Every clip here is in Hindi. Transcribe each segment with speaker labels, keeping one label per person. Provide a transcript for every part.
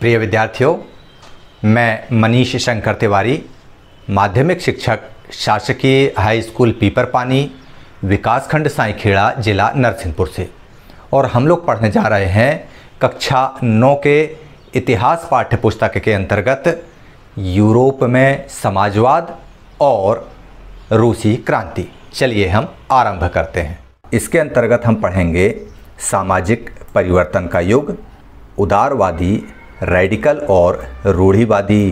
Speaker 1: प्रिय विद्यार्थियों मैं मनीष शंकर तिवारी माध्यमिक शिक्षक शासकीय हाई स्कूल पीपर पानी विकासखंड साईखेड़ा जिला नरसिंहपुर से और हम लोग पढ़ने जा रहे हैं कक्षा नौ के इतिहास पाठ्य पुस्तक के अंतर्गत यूरोप में समाजवाद और रूसी क्रांति चलिए हम आरंभ करते हैं इसके अंतर्गत हम पढ़ेंगे सामाजिक परिवर्तन का युग उदारवादी रेडिकल और रूढ़ीवादी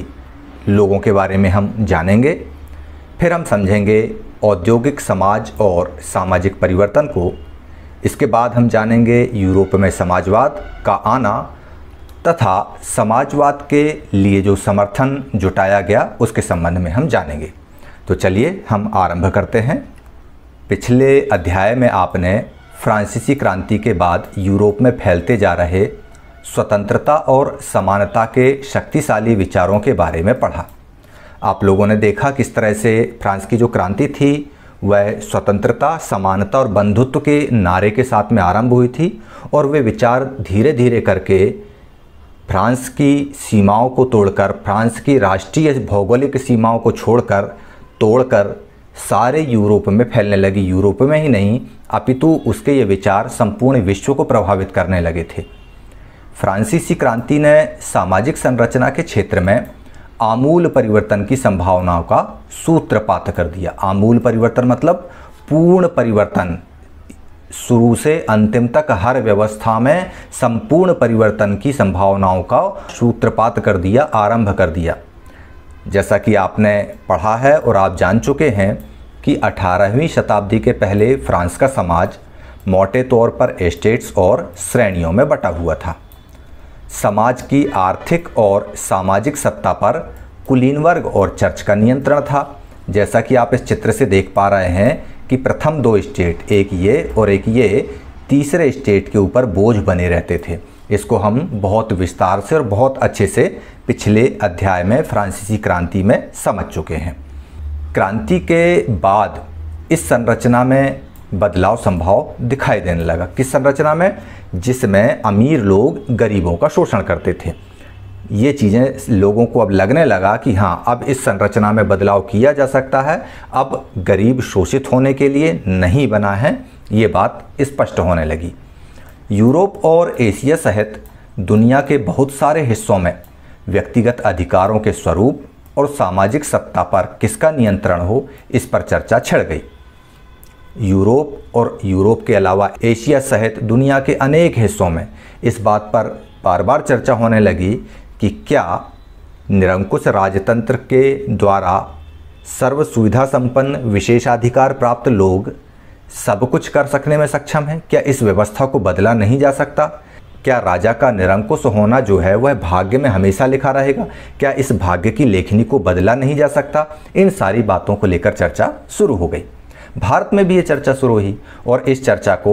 Speaker 1: लोगों के बारे में हम जानेंगे फिर हम समझेंगे औद्योगिक समाज और सामाजिक परिवर्तन को इसके बाद हम जानेंगे यूरोप में समाजवाद का आना तथा समाजवाद के लिए जो समर्थन जुटाया गया उसके संबंध में हम जानेंगे तो चलिए हम आरंभ करते हैं पिछले अध्याय में आपने फ्रांसीसी क्रांति के बाद यूरोप में फैलते जा रहे स्वतंत्रता और समानता के शक्तिशाली विचारों के बारे में पढ़ा आप लोगों ने देखा किस तरह से फ्रांस की जो क्रांति थी वह स्वतंत्रता समानता और बंधुत्व के नारे के साथ में आरंभ हुई थी और वे विचार धीरे धीरे करके फ्रांस की सीमाओं को तोड़कर फ्रांस की राष्ट्रीय भौगोलिक सीमाओं को छोड़कर तोड़कर सारे यूरोप में फैलने लगी यूरोप में ही नहीं अपितु उसके ये विचार संपूर्ण विश्व को प्रभावित करने लगे थे फ्रांसीसी क्रांति ने सामाजिक संरचना के क्षेत्र में आमूल परिवर्तन की संभावनाओं का सूत्रपात कर दिया आमूल परिवर्तन मतलब पूर्ण परिवर्तन शुरू से अंतिम तक हर व्यवस्था में संपूर्ण परिवर्तन की संभावनाओं का सूत्रपात कर दिया आरंभ कर दिया जैसा कि आपने पढ़ा है और आप जान चुके हैं कि 18वीं शताब्दी के पहले फ्रांस का समाज मोटे तौर पर एस्टेट्स और श्रेणियों में बटा हुआ था समाज की आर्थिक और सामाजिक सत्ता पर कुलीन वर्ग और चर्च का नियंत्रण था जैसा कि आप इस चित्र से देख पा रहे हैं कि प्रथम दो स्टेट एक ये और एक ये तीसरे स्टेट के ऊपर बोझ बने रहते थे इसको हम बहुत विस्तार से और बहुत अच्छे से पिछले अध्याय में फ्रांसीसी क्रांति में समझ चुके हैं क्रांति के बाद इस संरचना में बदलाव संभव दिखाई देने लगा किस संरचना में जिसमें अमीर लोग गरीबों का शोषण करते थे ये चीज़ें लोगों को अब लगने लगा कि हाँ अब इस संरचना में बदलाव किया जा सकता है अब गरीब शोषित होने के लिए नहीं बना है ये बात स्पष्ट होने लगी यूरोप और एशिया सहित दुनिया के बहुत सारे हिस्सों में व्यक्तिगत अधिकारों के स्वरूप और सामाजिक सत्ता पर किसका नियंत्रण हो इस पर चर्चा छिड़ गई यूरोप और यूरोप के अलावा एशिया सहित दुनिया के अनेक हिस्सों में इस बात पर बार बार चर्चा होने लगी कि क्या निरंकुश राजतंत्र के द्वारा सर्व सुविधा संपन्न विशेषाधिकार प्राप्त लोग सब कुछ कर सकने में सक्षम हैं क्या इस व्यवस्था को बदला नहीं जा सकता क्या राजा का निरंकुश होना जो है वह भाग्य में हमेशा लिखा रहेगा क्या इस भाग्य की लेखनी को बदला नहीं जा सकता इन सारी बातों को लेकर चर्चा शुरू हो गई भारत में भी ये चर्चा शुरू हुई और इस चर्चा को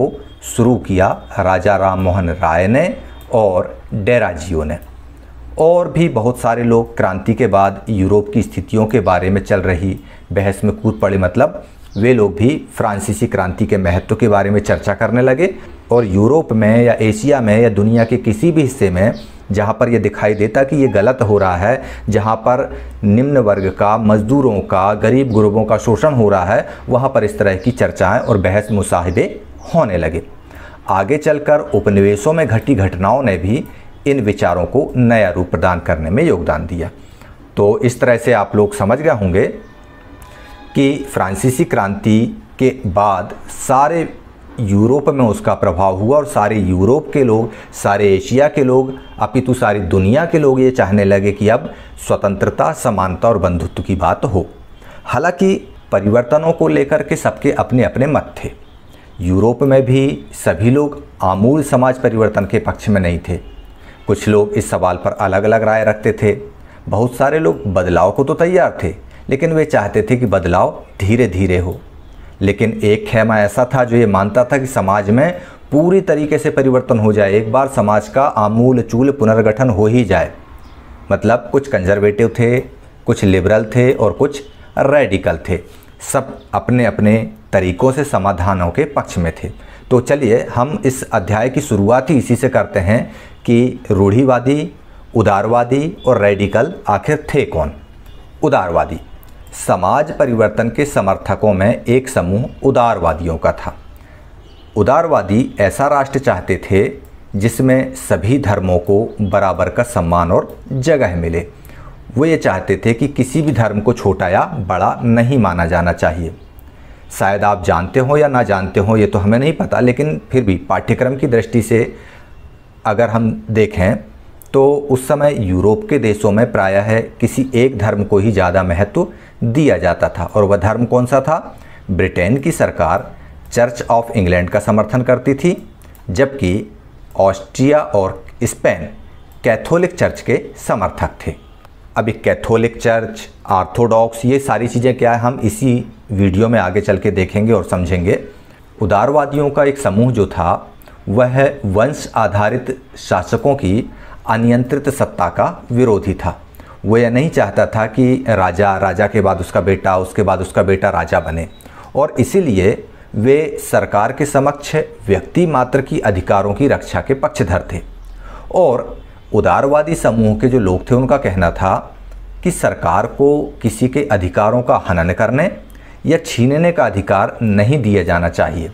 Speaker 1: शुरू किया राजा राम मोहन राय ने और डेराजियो ने और भी बहुत सारे लोग क्रांति के बाद यूरोप की स्थितियों के बारे में चल रही बहस में कूद पड़े मतलब वे लोग भी फ्रांसीसी क्रांति के महत्व के बारे में चर्चा करने लगे और यूरोप में या एशिया में या दुनिया के किसी भी हिस्से में जहाँ पर यह दिखाई देता कि ये गलत हो रहा है जहाँ पर निम्न वर्ग का मज़दूरों का गरीब गुरबों का शोषण हो रहा है वहाँ पर इस तरह की चर्चाएँ और बहस मुसाहिबे होने लगे आगे चलकर उपनिवेशों में घटी घटनाओं ने भी इन विचारों को नया रूप प्रदान करने में योगदान दिया तो इस तरह से आप लोग समझ गए होंगे कि फ्रांसीसी क्रांति के बाद सारे यूरोप में उसका प्रभाव हुआ और सारे यूरोप के लोग सारे एशिया के लोग अपितु सारी दुनिया के लोग ये चाहने लगे कि अब स्वतंत्रता समानता और बंधुत्व की बात हो हालांकि परिवर्तनों को लेकर के सबके अपने अपने मत थे यूरोप में भी सभी लोग आमूल समाज परिवर्तन के पक्ष में नहीं थे कुछ लोग इस सवाल पर अलग अलग राय रखते थे बहुत सारे लोग बदलाव को तो तैयार थे लेकिन वे चाहते थे कि बदलाव धीरे धीरे हो लेकिन एक खेमा ऐसा था जो ये मानता था कि समाज में पूरी तरीके से परिवर्तन हो जाए एक बार समाज का आमूल चूल पुनर्गठन हो ही जाए मतलब कुछ कंजर्वेटिव थे कुछ लिबरल थे और कुछ रेडिकल थे सब अपने अपने तरीक़ों से समाधानों के पक्ष में थे तो चलिए हम इस अध्याय की शुरुआत ही इसी से करते हैं कि रूढ़ीवादी उदारवादी और रेडिकल आखिर थे कौन उदारवादी समाज परिवर्तन के समर्थकों में एक समूह उदारवादियों का था उदारवादी ऐसा राष्ट्र चाहते थे जिसमें सभी धर्मों को बराबर का सम्मान और जगह मिले वो ये चाहते थे कि किसी भी धर्म को छोटा या बड़ा नहीं माना जाना चाहिए शायद आप जानते हो या ना जानते हो ये तो हमें नहीं पता लेकिन फिर भी पाठ्यक्रम की दृष्टि से अगर हम देखें तो उस समय यूरोप के देशों में प्रायः है किसी एक धर्म को ही ज़्यादा महत्व दिया जाता था और वह धर्म कौन सा था ब्रिटेन की सरकार चर्च ऑफ इंग्लैंड का समर्थन करती थी जबकि ऑस्ट्रिया और स्पेन कैथोलिक चर्च के समर्थक थे अभी कैथोलिक चर्च आर्थोडॉक्स ये सारी चीज़ें क्या है हम इसी वीडियो में आगे चल के देखेंगे और समझेंगे उदारवादियों का एक समूह जो था वह वंश आधारित शासकों की अनियंत्रित सत्ता का विरोधी था वो यह नहीं चाहता था कि राजा राजा के बाद उसका बेटा उसके बाद उसका बेटा राजा बने और इसीलिए वे सरकार के समक्ष व्यक्ति मात्र की अधिकारों की रक्षा के पक्षधर थे और उदारवादी समूह के जो लोग थे उनका कहना था कि सरकार को किसी के अधिकारों का हनन करने या छीनने का अधिकार नहीं दिया जाना चाहिए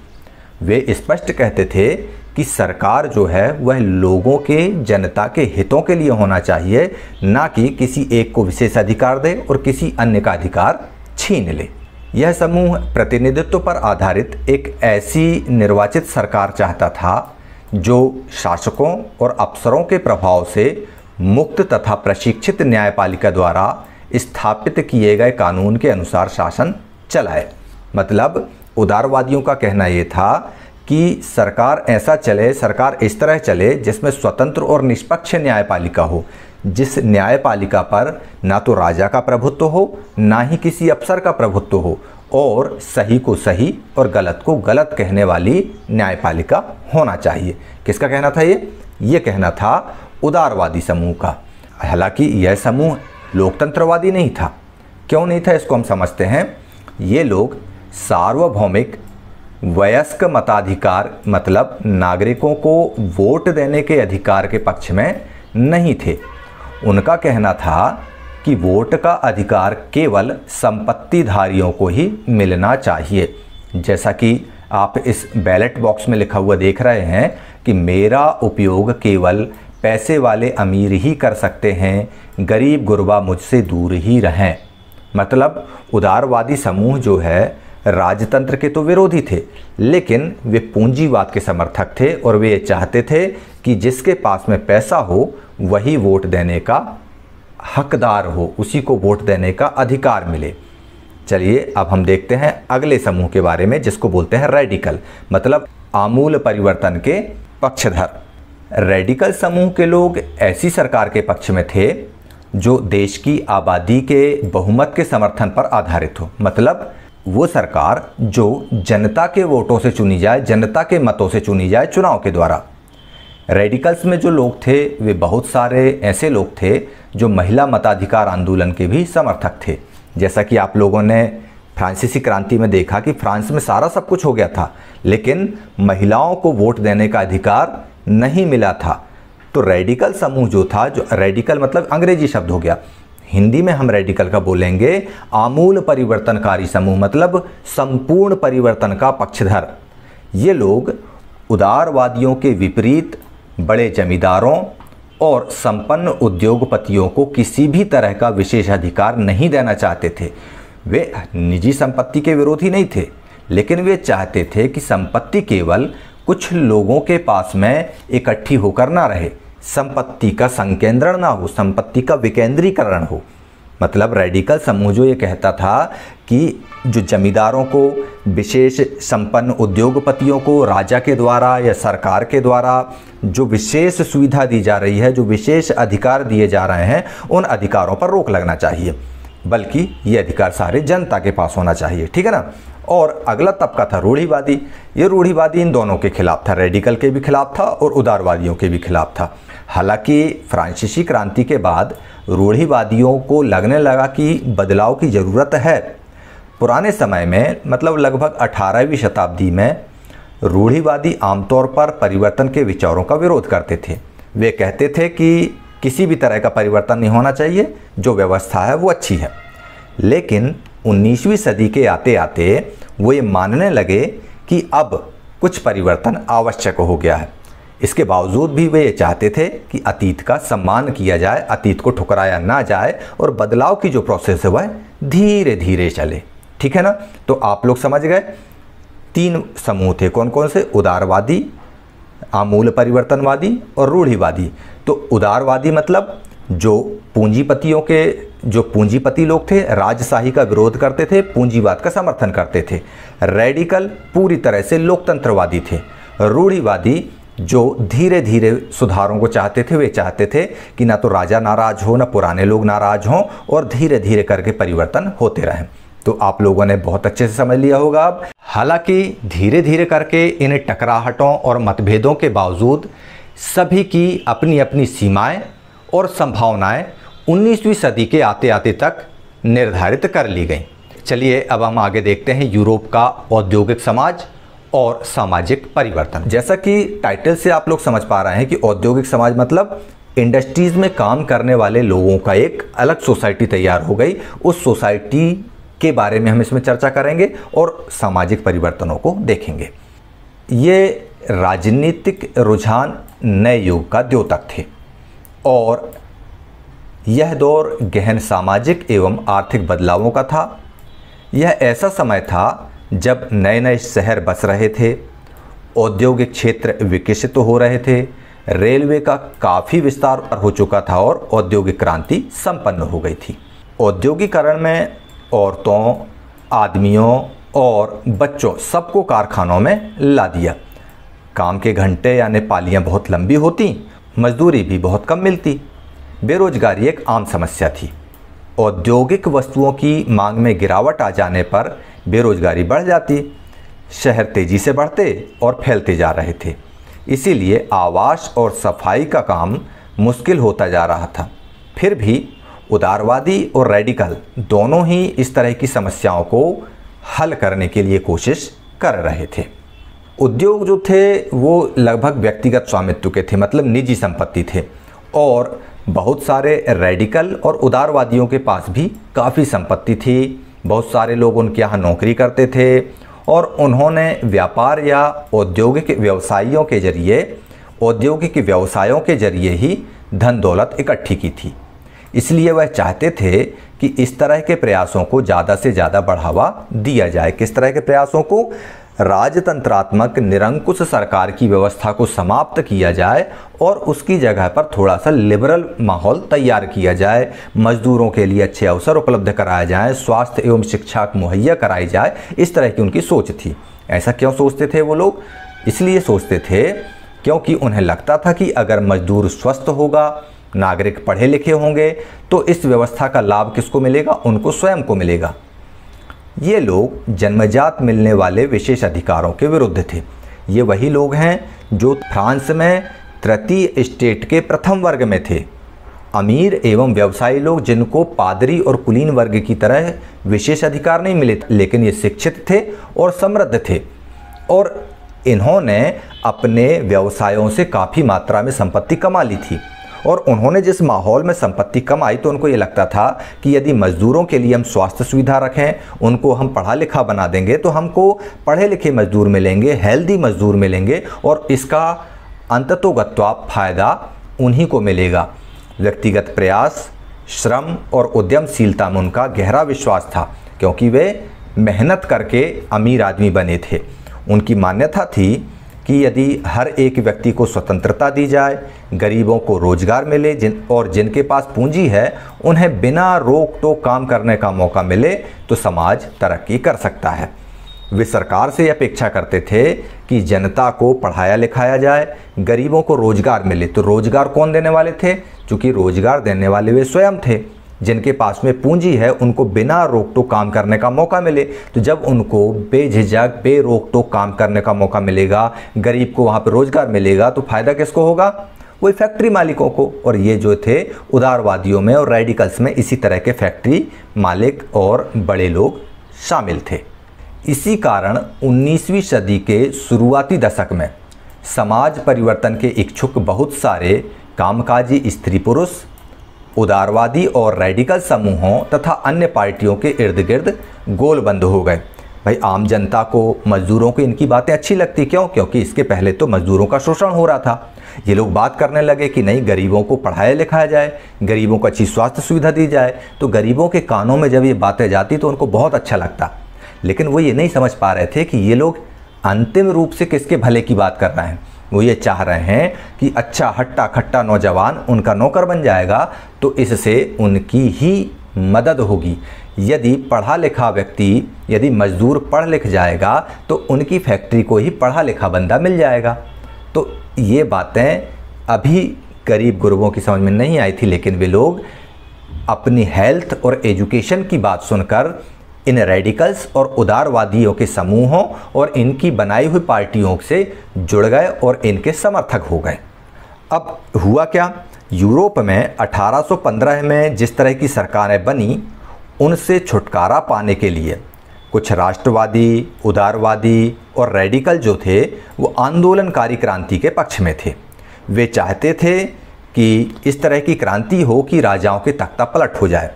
Speaker 1: वे स्पष्ट कहते थे कि सरकार जो है वह लोगों के जनता के हितों के लिए होना चाहिए ना कि किसी एक को विशेष अधिकार दे और किसी अन्य का अधिकार छीन ले यह समूह प्रतिनिधित्व पर आधारित एक ऐसी निर्वाचित सरकार चाहता था जो शासकों और अफसरों के प्रभाव से मुक्त तथा प्रशिक्षित न्यायपालिका द्वारा स्थापित किए गए कानून के अनुसार शासन चलाए मतलब उदारवादियों का कहना ये था कि सरकार ऐसा चले सरकार इस तरह चले जिसमें स्वतंत्र और निष्पक्ष न्यायपालिका हो जिस न्यायपालिका पर ना तो राजा का प्रभुत्व हो ना ही किसी अफसर का प्रभुत्व हो और सही को सही और गलत को गलत कहने वाली न्यायपालिका होना चाहिए किसका कहना था ये ये कहना था उदारवादी समूह का हालांकि यह समूह लोकतंत्रवादी नहीं था क्यों नहीं था इसको हम समझते हैं ये लोग सार्वभौमिक वयस्क मताधिकार मतलब नागरिकों को वोट देने के अधिकार के पक्ष में नहीं थे उनका कहना था कि वोट का अधिकार केवल संपत्तिधारियों को ही मिलना चाहिए जैसा कि आप इस बैलेट बॉक्स में लिखा हुआ देख रहे हैं कि मेरा उपयोग केवल पैसे वाले अमीर ही कर सकते हैं गरीब गुरबा मुझसे दूर ही रहें मतलब उदारवादी समूह जो है राजतंत्र के तो विरोधी थे लेकिन वे पूंजीवाद के समर्थक थे और वे चाहते थे कि जिसके पास में पैसा हो वही वोट देने का हकदार हो उसी को वोट देने का अधिकार मिले चलिए अब हम देखते हैं अगले समूह के बारे में जिसको बोलते हैं रेडिकल मतलब आमूल परिवर्तन के पक्षधर रेडिकल समूह के लोग ऐसी सरकार के पक्ष में थे जो देश की आबादी के बहुमत के समर्थन पर आधारित हो मतलब वो सरकार जो जनता के वोटों से चुनी जाए जनता के मतों से चुनी जाए चुनाव के द्वारा रेडिकल्स में जो लोग थे वे बहुत सारे ऐसे लोग थे जो महिला मताधिकार आंदोलन के भी समर्थक थे जैसा कि आप लोगों ने फ्रांसीसी क्रांति में देखा कि फ्रांस में सारा सब कुछ हो गया था लेकिन महिलाओं को वोट देने का अधिकार नहीं मिला था तो रेडिकल समूह जो था जो रेडिकल मतलब अंग्रेजी शब्द हो गया हिंदी में हम रेडिकल का बोलेंगे आमूल परिवर्तनकारी समूह मतलब संपूर्ण परिवर्तन का पक्षधर ये लोग उदारवादियों के विपरीत बड़े जमींदारों और संपन्न उद्योगपतियों को किसी भी तरह का विशेष अधिकार नहीं देना चाहते थे वे निजी संपत्ति के विरोधी नहीं थे लेकिन वे चाहते थे कि संपत्ति केवल कुछ लोगों के पास में इकट्ठी होकर ना रहे संपत्ति का संकेंद्रण ना हो संपत्ति का विकेंद्रीकरण हो मतलब रेडिकल समूह जो ये कहता था कि जो जमींदारों को विशेष संपन्न उद्योगपतियों को राजा के द्वारा या सरकार के द्वारा जो विशेष सुविधा दी जा रही है जो विशेष अधिकार दिए जा रहे हैं उन अधिकारों पर रोक लगना चाहिए बल्कि ये अधिकार सारे जनता के पास होना चाहिए ठीक है ना और अगला तबका था रूढ़ीवादी ये रूढ़ीवादी इन दोनों के खिलाफ था रेडिकल के भी खिलाफ था और उदारवादियों के भी खिलाफ था हालांकि फ्रांसीसी क्रांति के बाद रूढ़ीवादियों को लगने लगा कि बदलाव की ज़रूरत है पुराने समय में मतलब लगभग 18वीं शताब्दी में रूढ़ीवादी आमतौर पर परिवर्तन के विचारों का विरोध करते थे वे कहते थे कि किसी भी तरह का परिवर्तन नहीं होना चाहिए जो व्यवस्था है वो अच्छी है लेकिन 19वीं सदी के आते आते वो ये मानने लगे कि अब कुछ परिवर्तन आवश्यक हो गया है इसके बावजूद भी वे ये चाहते थे कि अतीत का सम्मान किया जाए अतीत को ठुकराया ना जाए और बदलाव की जो प्रोसेस है वह धीरे धीरे चले ठीक है ना तो आप लोग समझ गए तीन समूह थे कौन कौन से उदारवादी आमूल परिवर्तनवादी और रूढ़िवादी तो उदारवादी मतलब जो पूंजीपतियों के जो पूंजीपति लोग थे राजशाही का विरोध करते थे पूंजीवाद का समर्थन करते थे रेडिकल पूरी तरह से लोकतंत्रवादी थे रूढ़ीवादी जो धीरे धीरे सुधारों को चाहते थे वे चाहते थे कि ना तो राजा नाराज हो ना पुराने लोग नाराज हों और धीरे धीरे करके परिवर्तन होते रहें तो आप लोगों ने बहुत अच्छे से समझ लिया होगा अब हालांकि धीरे धीरे करके इन टकराहटों और मतभेदों के बावजूद सभी की अपनी अपनी सीमाएं और संभावनाएं 19वीं सदी के आते आते तक निर्धारित कर ली गई चलिए अब हम आगे देखते हैं यूरोप का औद्योगिक समाज और सामाजिक परिवर्तन जैसा कि टाइटल से आप लोग समझ पा रहे हैं कि औद्योगिक समाज मतलब इंडस्ट्रीज़ में काम करने वाले लोगों का एक अलग सोसाइटी तैयार हो गई उस सोसाइटी के बारे में हम इसमें चर्चा करेंगे और सामाजिक परिवर्तनों को देखेंगे ये राजनीतिक रुझान नए युग का द्योतक थे और यह दौर गहन सामाजिक एवं आर्थिक बदलावों का था यह ऐसा समय था जब नए नए शहर बस रहे थे औद्योगिक क्षेत्र विकसित हो रहे थे रेलवे का काफ़ी विस्तार हो चुका था और औद्योगिक क्रांति संपन्न हो गई थी औद्योगिकरण में औरतों आदमियों और बच्चों सबको कारखानों में ला दिया काम के घंटे यानी पालियाँ बहुत लंबी होती मजदूरी भी बहुत कम मिलती बेरोजगारी एक आम समस्या थी औद्योगिक वस्तुओं की मांग में गिरावट आ जाने पर बेरोजगारी बढ़ जाती शहर तेज़ी से बढ़ते और फैलते जा रहे थे इसीलिए आवास और सफाई का काम मुश्किल होता जा रहा था फिर भी उदारवादी और रेडिकल दोनों ही इस तरह की समस्याओं को हल करने के लिए कोशिश कर रहे थे उद्योग जो थे वो लगभग व्यक्तिगत स्वामित्व के थे मतलब निजी संपत्ति थे और बहुत सारे रेडिकल और उदारवादियों के पास भी काफ़ी संपत्ति थी बहुत सारे लोग उनके यहाँ नौकरी करते थे और उन्होंने व्यापार या औद्योगिक व्यवसायियों के जरिए औद्योगिक व्यवसायों के जरिए ही धन दौलत इकट्ठी की थी इसलिए वह चाहते थे कि इस तरह के प्रयासों को ज़्यादा से ज़्यादा बढ़ावा दिया जाए किस तरह के प्रयासों को राजतंत्रात्मक निरंकुश सरकार की व्यवस्था को समाप्त किया जाए और उसकी जगह पर थोड़ा सा लिबरल माहौल तैयार किया जाए मजदूरों के लिए अच्छे अवसर उपलब्ध कराए जाएँ स्वास्थ्य एवं शिक्षा मुहैया कराई जाए इस तरह की उनकी सोच थी ऐसा क्यों सोचते थे वो लोग इसलिए सोचते थे क्योंकि उन्हें लगता था कि अगर मजदूर स्वस्थ होगा नागरिक पढ़े लिखे होंगे तो इस व्यवस्था का लाभ किसको मिलेगा उनको स्वयं को मिलेगा ये लोग जन्मजात मिलने वाले विशेष अधिकारों के विरुद्ध थे ये वही लोग हैं जो फ्रांस में तृतीय स्टेट के प्रथम वर्ग में थे अमीर एवं व्यवसायी लोग जिनको पादरी और कुलीन वर्ग की तरह विशेष अधिकार नहीं मिले लेकिन ये शिक्षित थे और समृद्ध थे और इन्होंने अपने व्यवसायों से काफ़ी मात्रा में संपत्ति कमा ली थी और उन्होंने जिस माहौल में संपत्ति कमाई तो उनको ये लगता था कि यदि मजदूरों के लिए हम स्वास्थ्य सुविधा रखें उनको हम पढ़ा लिखा बना देंगे तो हमको पढ़े लिखे मजदूर मिलेंगे हेल्दी मजदूर मिलेंगे और इसका अंततोगत्वा फ़ायदा उन्हीं को मिलेगा व्यक्तिगत प्रयास श्रम और उद्यमशीलता में उनका गहरा विश्वास था क्योंकि वे मेहनत करके अमीर आदमी बने थे उनकी मान्यता थी कि यदि हर एक व्यक्ति को स्वतंत्रता दी जाए गरीबों को रोजगार मिले जिन और जिनके पास पूंजी है उन्हें बिना रोक टोक काम करने का मौका मिले तो समाज तरक्की कर सकता है वे सरकार से अपेक्षा करते थे कि जनता को पढ़ाया लिखाया जाए गरीबों को रोज़गार मिले तो रोज़गार कौन देने वाले थे चूँकि रोज़गार देने वाले वे स्वयं थे जिनके पास में पूंजी है उनको बिना रोक टोक काम करने का मौका मिले तो जब उनको बेझिझक बे रोक टोक काम करने का मौका मिलेगा गरीब को वहाँ पर रोज़गार मिलेगा तो फ़ायदा किसको होगा वही फैक्ट्री मालिकों को और ये जो थे उदारवादियों में और रेडिकल्स में इसी तरह के फैक्ट्री मालिक और बड़े लोग शामिल थे इसी कारण 19वीं सदी के शुरुआती दशक में समाज परिवर्तन के इच्छुक बहुत सारे कामकाजी स्त्री पुरुष उदारवादी और रेडिकल समूहों तथा अन्य पार्टियों के इर्द गिर्द गोलबंद हो गए भाई आम जनता को मज़दूरों को इनकी बातें अच्छी लगती क्यों क्योंकि इसके पहले तो मज़दूरों का शोषण हो रहा था ये लोग बात करने लगे कि नहीं गरीबों को पढ़ाया लिखाया जाए गरीबों को अच्छी स्वास्थ्य सुविधा दी जाए तो गरीबों के कानों में जब ये बातें जाती तो उनको बहुत अच्छा लगता लेकिन वो ये नहीं समझ पा रहे थे कि ये लोग अंतिम रूप से किसके भले की बात कर रहे हैं वो ये चाह रहे हैं कि अच्छा हट्टा खट्टा नौजवान उनका नौकर बन जाएगा तो इससे उनकी ही मदद होगी यदि पढ़ा लिखा व्यक्ति यदि मजदूर पढ़ लिख जाएगा तो उनकी फैक्ट्री को ही पढ़ा लिखा बंदा मिल जाएगा तो ये बातें अभी गरीब गुरबों की समझ में नहीं आई थी लेकिन वे लोग अपनी हेल्थ और एजुकेशन की बात सुनकर इन रेडिकल्स और उदारवादियों के समूहों और इनकी बनाई हुई पार्टियों से जुड़ गए और इनके समर्थक हो गए अब हुआ क्या यूरोप में 1815 में जिस तरह की सरकारें बनी उनसे छुटकारा पाने के लिए कुछ राष्ट्रवादी उदारवादी और रेडिकल जो थे वो आंदोलनकारी क्रांति के पक्ष में थे वे चाहते थे कि इस तरह की क्रांति हो कि राजाओं के तख्ता पलट हो जाए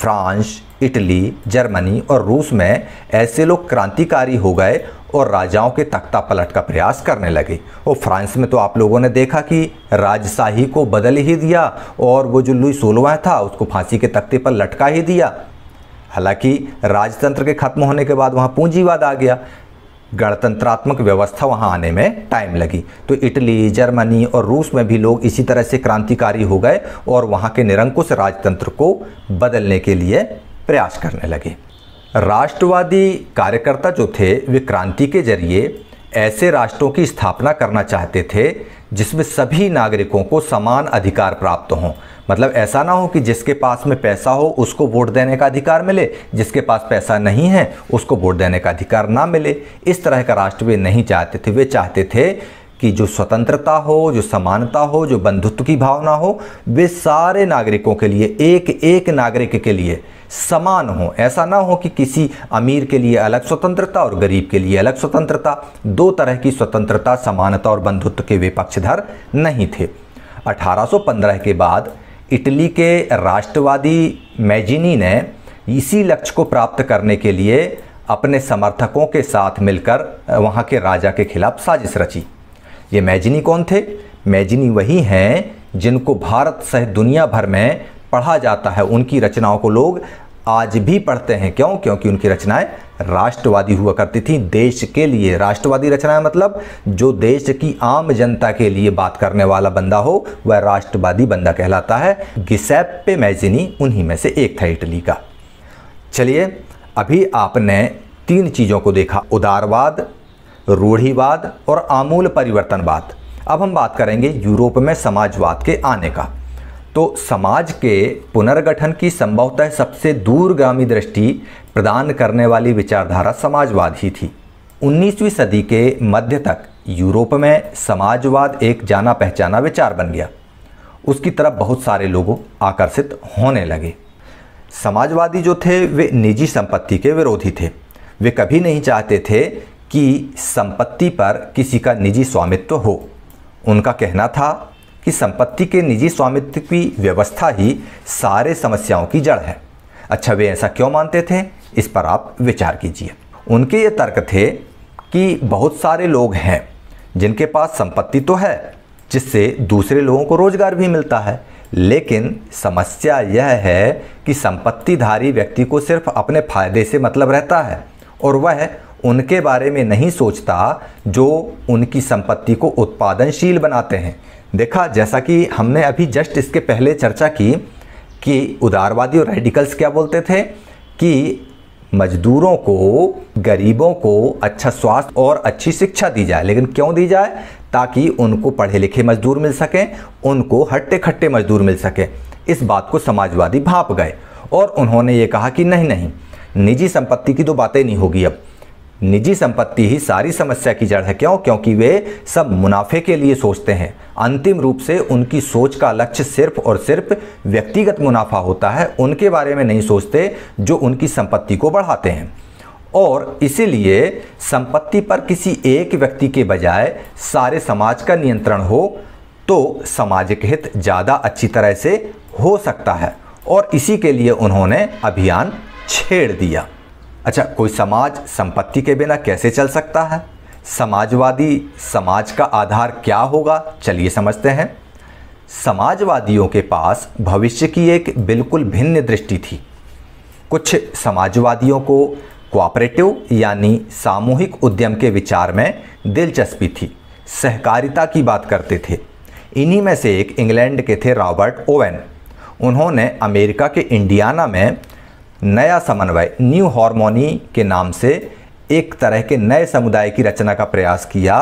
Speaker 1: फ्रांस इटली जर्मनी और रूस में ऐसे लोग क्रांतिकारी हो गए और राजाओं के तख्ता पलट का प्रयास करने लगे और फ्रांस में तो आप लोगों ने देखा कि राजशाही को बदल ही दिया और वो जो लुई सोलवा था उसको फांसी के तख्ते पर लटका ही दिया हालांकि राजतंत्र के खत्म होने के बाद वहाँ पूंजीवाद आ गया गणतंत्रात्मक व्यवस्था वहाँ आने में टाइम लगी तो इटली जर्मनी और रूस में भी लोग इसी तरह से क्रांतिकारी हो गए और वहाँ के निरंकुश राजतंत्र को बदलने के लिए प्रयास करने लगे राष्ट्रवादी कार्यकर्ता जो थे वे क्रांति के जरिए ऐसे राष्ट्रों की स्थापना करना चाहते थे जिसमें सभी नागरिकों को समान अधिकार प्राप्त हों मतलब ऐसा ना हो कि जिसके पास में पैसा हो उसको वोट देने का अधिकार मिले जिसके पास पैसा नहीं है उसको वोट देने का अधिकार ना मिले इस तरह का राष्ट्र वे नहीं चाहते थे वे चाहते थे कि जो स्वतंत्रता हो जो समानता हो जो बंधुत्व की भावना हो वे सारे नागरिकों के लिए एक एक नागरिक के लिए समान हो ऐसा ना हो कि किसी अमीर के लिए अलग स्वतंत्रता और गरीब के लिए अलग स्वतंत्रता दो तरह की स्वतंत्रता समानता और बंधुत्व के वे पक्षधर नहीं थे 1815 के बाद इटली के राष्ट्रवादी मैजिनी ने इसी लक्ष्य को प्राप्त करने के लिए अपने समर्थकों के साथ मिलकर वहाँ के राजा के खिलाफ साजिश रची ये मैजिनी कौन थे मैजिनी वही हैं जिनको भारत सहित दुनिया भर में पढ़ा जाता है उनकी रचनाओं को लोग आज भी पढ़ते हैं क्यों क्योंकि उनकी रचनाएं राष्ट्रवादी हुआ करती थी देश के लिए राष्ट्रवादी रचनाएं मतलब जो देश की आम जनता के लिए बात करने वाला बंदा हो वह राष्ट्रवादी बंदा कहलाता है गिसेप्पे मैजिनी उन्हीं में से एक था इटली का चलिए अभी आपने तीन चीज़ों को देखा उदारवाद रूढ़ीवाद और आमूल परिवर्तनवाद अब हम बात करेंगे यूरोप में समाजवाद के आने का तो समाज के पुनर्गठन की संभवतः सबसे दूरगामी दृष्टि प्रदान करने वाली विचारधारा समाजवाद ही थी 19वीं सदी के मध्य तक यूरोप में समाजवाद एक जाना पहचाना विचार बन गया उसकी तरफ बहुत सारे लोगों आकर्षित होने लगे समाजवादी जो थे वे निजी संपत्ति के विरोधी थे वे कभी नहीं चाहते थे कि संपत्ति पर किसी का निजी स्वामित्व हो उनका कहना था कि संपत्ति के निजी स्वामित्व की व्यवस्था ही सारे समस्याओं की जड़ है अच्छा वे ऐसा क्यों मानते थे इस पर आप विचार कीजिए उनके ये तर्क थे कि बहुत सारे लोग हैं जिनके पास संपत्ति तो है जिससे दूसरे लोगों को रोजगार भी मिलता है लेकिन समस्या यह है कि संपत्तिधारी व्यक्ति को सिर्फ अपने फायदे से मतलब रहता है और वह उनके बारे में नहीं सोचता जो उनकी संपत्ति को उत्पादनशील बनाते हैं देखा जैसा कि हमने अभी जस्ट इसके पहले चर्चा की कि उदारवादी और रेडिकल्स क्या बोलते थे कि मजदूरों को गरीबों को अच्छा स्वास्थ्य और अच्छी शिक्षा दी जाए लेकिन क्यों दी जाए ताकि उनको पढ़े लिखे मजदूर मिल सकें उनको हट्टे खट्टे मजदूर मिल सकें इस बात को समाजवादी भाप गए और उन्होंने ये कहा कि नहीं नहीं निजी संपत्ति की तो बातें नहीं होगी अब निजी संपत्ति ही सारी समस्या की जड़ है क्यों क्योंकि वे सब मुनाफे के लिए सोचते हैं अंतिम रूप से उनकी सोच का लक्ष्य सिर्फ और सिर्फ व्यक्तिगत मुनाफा होता है उनके बारे में नहीं सोचते जो उनकी संपत्ति को बढ़ाते हैं और इसीलिए संपत्ति पर किसी एक व्यक्ति के बजाय सारे समाज का नियंत्रण हो तो सामाजिक हित ज़्यादा अच्छी तरह से हो सकता है और इसी के लिए उन्होंने अभियान छेड़ दिया अच्छा कोई समाज संपत्ति के बिना कैसे चल सकता है समाजवादी समाज का आधार क्या होगा चलिए समझते हैं समाजवादियों के पास भविष्य की एक बिल्कुल भिन्न दृष्टि थी कुछ समाजवादियों को कोऑपरेटिव यानी सामूहिक उद्यम के विचार में दिलचस्पी थी सहकारिता की बात करते थे इन्हीं में से एक इंग्लैंड के थे रॉबर्ट ओवन उन्होंने अमेरिका के इंडियाना में नया समन्वय न्यू हारमोनी के नाम से एक तरह के नए समुदाय की रचना का प्रयास किया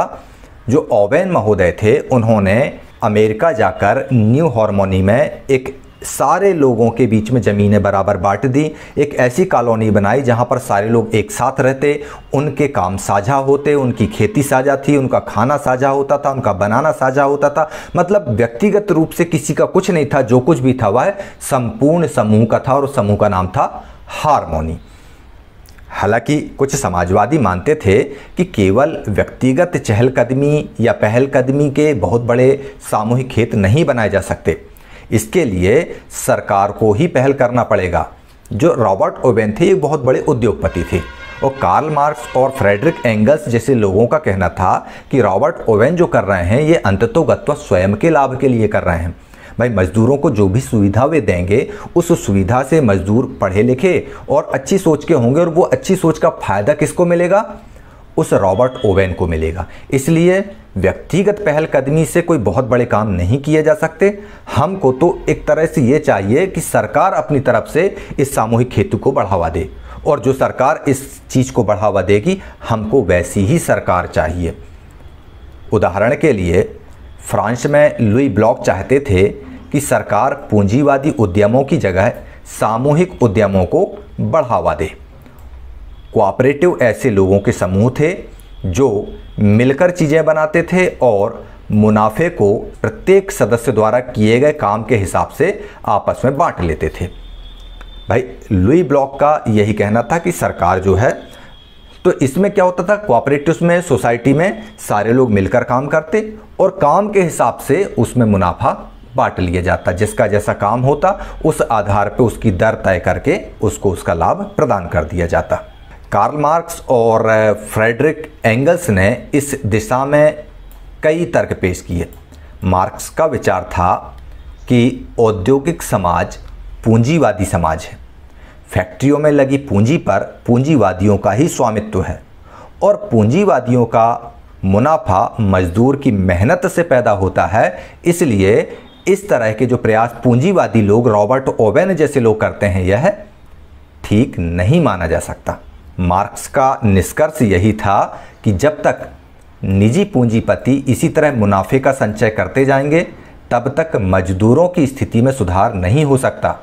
Speaker 1: जो ओवेन महोदय थे उन्होंने अमेरिका जाकर न्यू हारमोनी में एक सारे लोगों के बीच में ज़मीनें बराबर बांट दी एक ऐसी कॉलोनी बनाई जहाँ पर सारे लोग एक साथ रहते उनके काम साझा होते उनकी खेती साझा थी उनका खाना साझा होता था उनका बनाना साझा होता था मतलब व्यक्तिगत रूप से किसी का कुछ नहीं था जो कुछ भी था वह संपूर्ण समूह का था और समूह का नाम था हारमोनी हालांकि कुछ समाजवादी मानते थे कि केवल व्यक्तिगत चहलकदमी या पहलकदमी के बहुत बड़े सामूहिक खेत नहीं बनाए जा सकते इसके लिए सरकार को ही पहल करना पड़ेगा जो रॉबर्ट ओबेन थे ये बहुत बड़े उद्योगपति थे और कार्ल मार्क्स और फ्रेडरिक एंगल्स जैसे लोगों का कहना था कि रॉबर्ट ओवेन जो कर रहे हैं ये अंततोगत्व स्वयं के लाभ के लिए कर रहे हैं भाई मजदूरों को जो भी सुविधा वे देंगे उस सुविधा से मजदूर पढ़े लिखे और अच्छी सोच के होंगे और वो अच्छी सोच का फायदा किसको मिलेगा उस रॉबर्ट ओवेन को मिलेगा इसलिए व्यक्तिगत पहलकदमी से कोई बहुत बड़े काम नहीं किए जा सकते हमको तो एक तरह से ये चाहिए कि सरकार अपनी तरफ से इस सामूहिक खेती को बढ़ावा दे और जो सरकार इस चीज़ को बढ़ावा देगी हमको वैसी ही सरकार चाहिए उदाहरण के लिए फ्रांस में लुई ब्लॉक चाहते थे कि सरकार पूंजीवादी उद्यमों की जगह सामूहिक उद्यमों को बढ़ावा दे कोऑपरेटिव ऐसे लोगों के समूह थे जो मिलकर चीज़ें बनाते थे और मुनाफे को प्रत्येक सदस्य द्वारा किए गए काम के हिसाब से आपस में बांट लेते थे भाई लुई ब्लॉक का यही कहना था कि सरकार जो है तो इसमें क्या होता था कोऑपरेटिव में सोसाइटी में सारे लोग मिलकर काम करते और काम के हिसाब से उसमें मुनाफा बांट लिया जाता जिसका जैसा काम होता उस आधार पर उसकी दर तय करके उसको उसका लाभ प्रदान कर दिया जाता कार्ल मार्क्स और फ्रेडरिक eh, एंगल्स ने इस दिशा में कई तर्क पेश किए मार्क्स का विचार था कि औद्योगिक समाज पूंजीवादी समाज है फैक्ट्रियों में लगी पूंजी पर पूंजीवादियों का ही स्वामित्व है और पूंजीवादियों का मुनाफा मजदूर की मेहनत से पैदा होता है इसलिए इस तरह के जो प्रयास पूंजीवादी लोग रॉबर्ट ओवेन जैसे लोग करते हैं यह ठीक नहीं माना जा सकता मार्क्स का निष्कर्ष यही था कि जब तक निजी पूंजीपति इसी तरह मुनाफे का संचय करते जाएंगे तब तक मजदूरों की स्थिति में सुधार नहीं हो सकता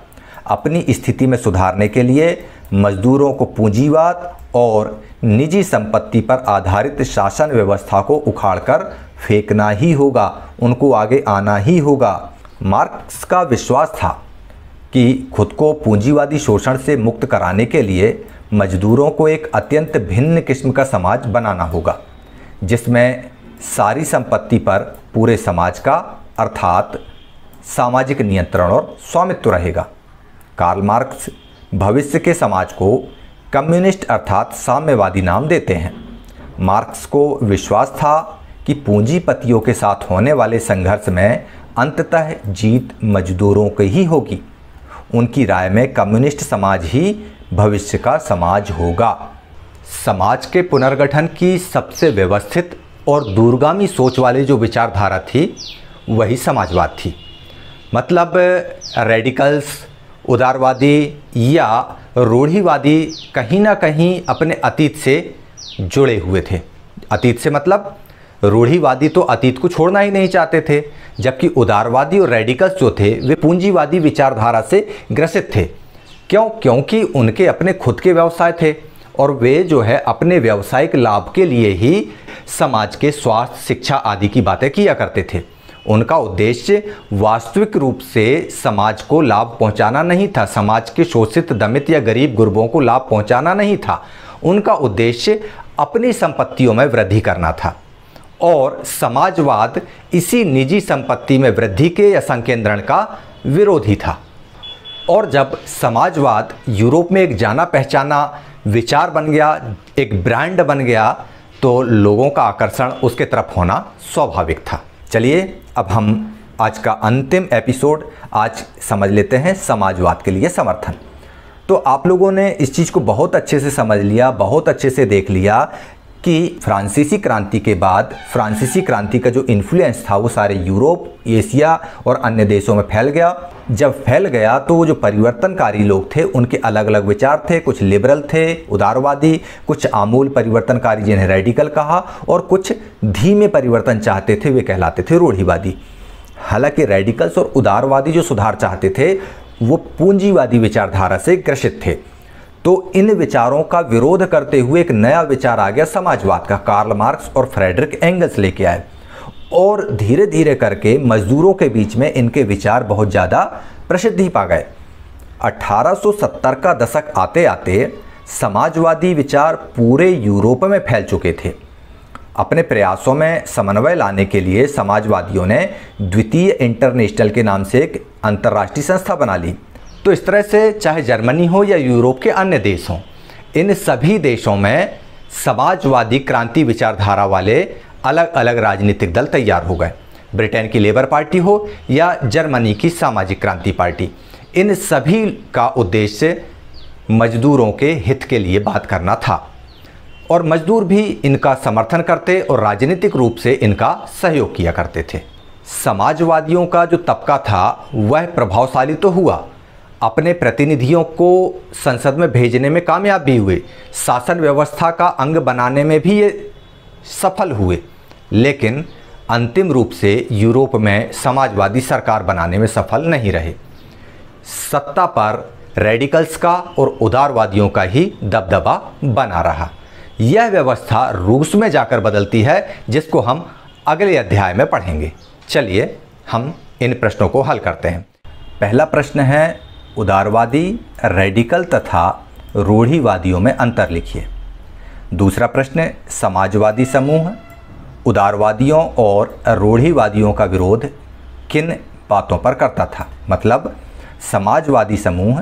Speaker 1: अपनी स्थिति में सुधारने के लिए मजदूरों को पूंजीवाद और निजी संपत्ति पर आधारित शासन व्यवस्था को उखाड़कर फेंकना ही होगा उनको आगे आना ही होगा मार्क्स का विश्वास था कि खुद को पूंजीवादी शोषण से मुक्त कराने के लिए मजदूरों को एक अत्यंत भिन्न किस्म का समाज बनाना होगा जिसमें सारी संपत्ति पर पूरे समाज का अर्थात सामाजिक नियंत्रण और स्वामित्व रहेगा कार्ल मार्क्स भविष्य के समाज को कम्युनिस्ट अर्थात साम्यवादी नाम देते हैं मार्क्स को विश्वास था कि पूंजीपतियों के साथ होने वाले संघर्ष में अंततः जीत मजदूरों की ही होगी उनकी राय में कम्युनिस्ट समाज ही भविष्य का समाज होगा समाज के पुनर्गठन की सबसे व्यवस्थित और दूरगामी सोच वाली जो विचारधारा थी वही समाजवाद थी मतलब रेडिकल्स उदारवादी या रूढ़ीवादी कहीं ना कहीं अपने अतीत से जुड़े हुए थे अतीत से मतलब रूढ़ीवादी तो अतीत को छोड़ना ही नहीं चाहते थे जबकि उदारवादी और रेडिकल्स जो थे वे पूंजीवादी विचारधारा से ग्रसित थे क्यों क्योंकि उनके अपने खुद के व्यवसाय थे और वे जो है अपने व्यवसायिक लाभ के लिए ही समाज के स्वास्थ्य शिक्षा आदि की बातें किया करते थे उनका उद्देश्य वास्तविक रूप से समाज को लाभ पहुंचाना नहीं था समाज के शोषित दमित या गरीब गुरबों को लाभ पहुंचाना नहीं था उनका उद्देश्य अपनी संपत्तियों में वृद्धि करना था और समाजवाद इसी निजी संपत्ति में वृद्धि के या संकेंद्रण का विरोधी था और जब समाजवाद यूरोप में एक जाना पहचाना विचार बन गया एक ब्रांड बन गया तो लोगों का आकर्षण उसके तरफ होना स्वाभाविक था चलिए अब हम आज का अंतिम एपिसोड आज समझ लेते हैं समाजवाद के लिए समर्थन तो आप लोगों ने इस चीज़ को बहुत अच्छे से समझ लिया बहुत अच्छे से देख लिया कि फ्रांसीसी क्रांति के बाद फ्रांसीसी क्रांति का जो इन्फ्लुएंस था वो सारे यूरोप एशिया और अन्य देशों में फैल गया जब फैल गया तो जो परिवर्तनकारी लोग थे उनके अलग अलग विचार थे कुछ लिबरल थे उदारवादी कुछ आमूल परिवर्तनकारी जिन्हें रेडिकल कहा और कुछ धीमे परिवर्तन चाहते थे वे कहलाते थे रूढ़ीवादी हालांकि रेडिकल्स और उदारवादी जो सुधार चाहते थे वो पूंजीवादी विचारधारा से ग्रसित थे तो इन विचारों का विरोध करते हुए एक नया विचार आ गया समाजवाद का कार्ल मार्क्स और फ्रेडरिक एंगल्स लेके आए और धीरे धीरे करके मजदूरों के बीच में इनके विचार बहुत ज़्यादा प्रसिद्धि पा गए 1870 का दशक आते आते समाजवादी विचार पूरे यूरोप में फैल चुके थे अपने प्रयासों में समन्वय लाने के लिए समाजवादियों ने द्वितीय इंटरनेशनल के नाम से एक अंतर्राष्ट्रीय संस्था बना ली तो इस तरह से चाहे जर्मनी हो या यूरोप के अन्य देश हों इन सभी देशों में समाजवादी क्रांति विचारधारा वाले अलग अलग राजनीतिक दल तैयार हो गए ब्रिटेन की लेबर पार्टी हो या जर्मनी की सामाजिक क्रांति पार्टी इन सभी का उद्देश्य मजदूरों के हित के लिए बात करना था और मजदूर भी इनका समर्थन करते और राजनीतिक रूप से इनका सहयोग किया करते थे समाजवादियों का जो तबका था वह प्रभावशाली तो हुआ अपने प्रतिनिधियों को संसद में भेजने में कामयाब भी हुए शासन व्यवस्था का अंग बनाने में भी ये सफल हुए लेकिन अंतिम रूप से यूरोप में समाजवादी सरकार बनाने में सफल नहीं रहे सत्ता पर रेडिकल्स का और उदारवादियों का ही दबदबा बना रहा यह व्यवस्था रूस में जाकर बदलती है जिसको हम अगले अध्याय में पढ़ेंगे चलिए हम इन प्रश्नों को हल करते हैं पहला प्रश्न है उदारवादी रेडिकल तथा रूढ़ीवादियों में अंतर लिखिए दूसरा प्रश्न समाजवादी समूह उदारवादियों और रूढ़ीवादियों का विरोध किन बातों पर करता था मतलब समाजवादी समूह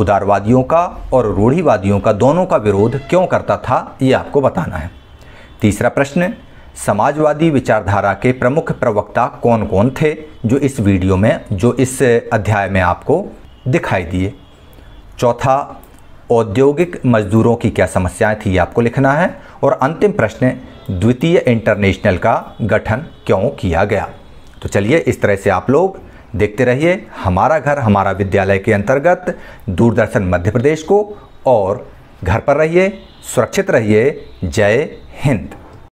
Speaker 1: उदारवादियों का और रूढ़ीवादियों का दोनों का विरोध क्यों करता था ये आपको बताना है तीसरा प्रश्न समाजवादी विचारधारा के प्रमुख प्रवक्ता कौन कौन थे जो इस वीडियो में जो इस अध्याय में आपको दिखाई दिए चौथा औद्योगिक मजदूरों की क्या समस्याएं थी आपको लिखना है और अंतिम प्रश्न द्वितीय इंटरनेशनल का गठन क्यों किया गया तो चलिए इस तरह से आप लोग देखते रहिए हमारा घर हमारा विद्यालय के अंतर्गत दूरदर्शन मध्य प्रदेश को और घर पर रहिए सुरक्षित रहिए जय हिंद